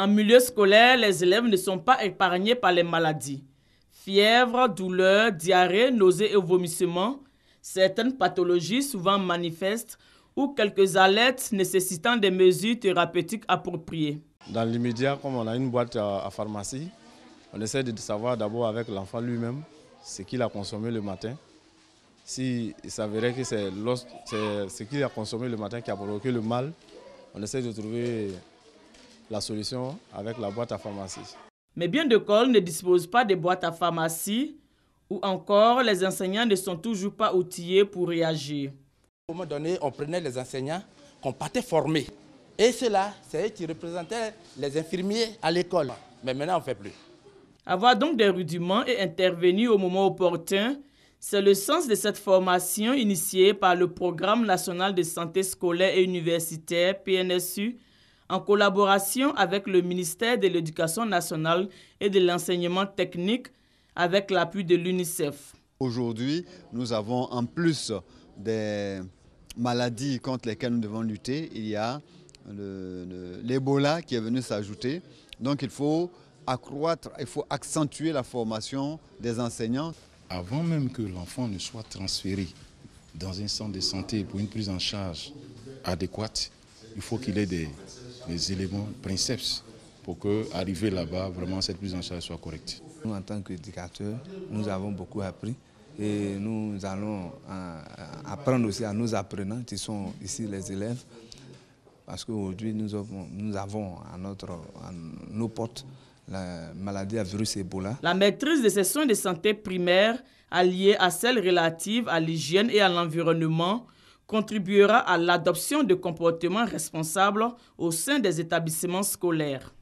En milieu scolaire, les élèves ne sont pas épargnés par les maladies. Fièvre, douleur, diarrhée, nausées et vomissements, certaines pathologies souvent manifestes ou quelques alertes nécessitant des mesures thérapeutiques appropriées. Dans l'immédiat, comme on a une boîte euh, à, pharmacie, on essaie de savoir d'abord avec l'enfant lui-même ce qu'il a consommé le matin. S'il s'avérait que c'est ce qu'il a consommé le matin qui a provoqué le mal, on essaie de trouver la solution avec la boîte à pharmacie. Mais bien d'écoles ne disposent pas de boîtes à pharmacie ou encore les enseignants ne sont toujours pas outillés pour réagir. Au moment donné, on prenait les enseignants qu'on partait former. Et cela, c'est eux qui représentaient les infirmiers à l'école. Mais maintenant, on ne fait plus. Avoir donc des rudiments et intervenir au moment opportun, c'est le sens de cette formation initiée par le Programme national de santé scolaire et universitaire, PNSU, en collaboration avec le ministère de l'Éducation nationale et de l'enseignement technique avec l'appui de l'UNICEF. Aujourd'hui, nous avons en plus des maladies contre lesquelles nous devons lutter, il y a l'Ebola qui est venu s'ajouter. Donc il faut accroître, il faut accentuer la formation des enseignants. Avant même que l'enfant ne soit transféré dans un centre de santé pour une prise en charge adéquate, il faut qu'il ait des, les éléments, principes pour que, arriver là-bas, vraiment, cette prise en charge soit correcte. Nous, en tant qu'éducateurs, nous avons beaucoup appris et nous allons euh, apprendre aussi à nos apprenants qui sont ici les élèves parce qu'aujourd'hui, nous avons, nous avons à, notre, nos portes la maladie à virus Ebola. La maîtrise de ces soins de santé primaires alliée à celles relatives à l'hygiène et à l'environnement contribuera à l'adoption de comportements responsables au sein des établissements scolaires.